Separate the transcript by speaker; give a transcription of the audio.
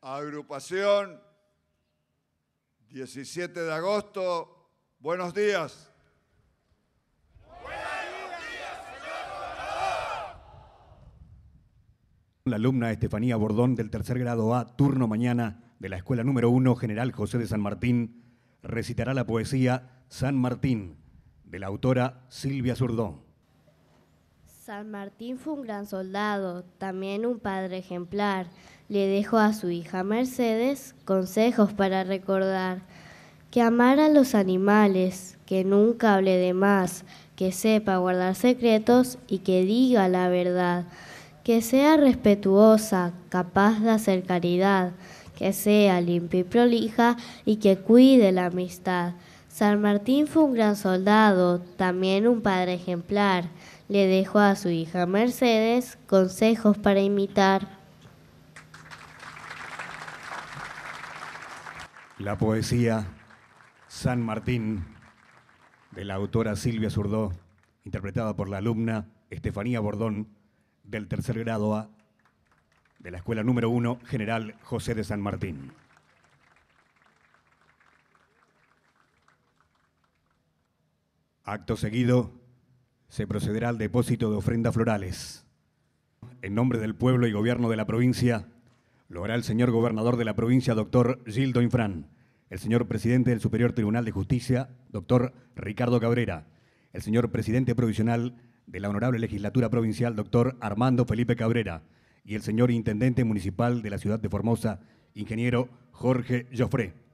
Speaker 1: Agrupación 17 de agosto. Buenos días.
Speaker 2: La alumna Estefanía Bordón del tercer grado A, turno mañana, de la Escuela número uno General José de San Martín, recitará la poesía San Martín, de la autora Silvia Zurdón.
Speaker 3: San Martín fue un gran soldado, también un padre ejemplar. Le dejó a su hija Mercedes consejos para recordar que amara a los animales, que nunca hable de más, que sepa guardar secretos y que diga la verdad, que sea respetuosa, capaz de hacer caridad, que sea limpia y prolija y que cuide la amistad. San Martín fue un gran soldado, también un padre ejemplar. Le dejó a su hija Mercedes consejos para imitar.
Speaker 2: La poesía San Martín de la autora Silvia Zurdo, interpretada por la alumna Estefanía Bordón del tercer grado A de la Escuela número uno General José de San Martín. Acto seguido, se procederá al depósito de ofrendas florales. En nombre del pueblo y gobierno de la provincia, lo hará el señor gobernador de la provincia, doctor Gildo Infran, el señor presidente del Superior Tribunal de Justicia, doctor Ricardo Cabrera, el señor presidente provisional de la Honorable Legislatura Provincial, doctor Armando Felipe Cabrera, y el señor intendente municipal de la ciudad de Formosa, ingeniero Jorge Jofré.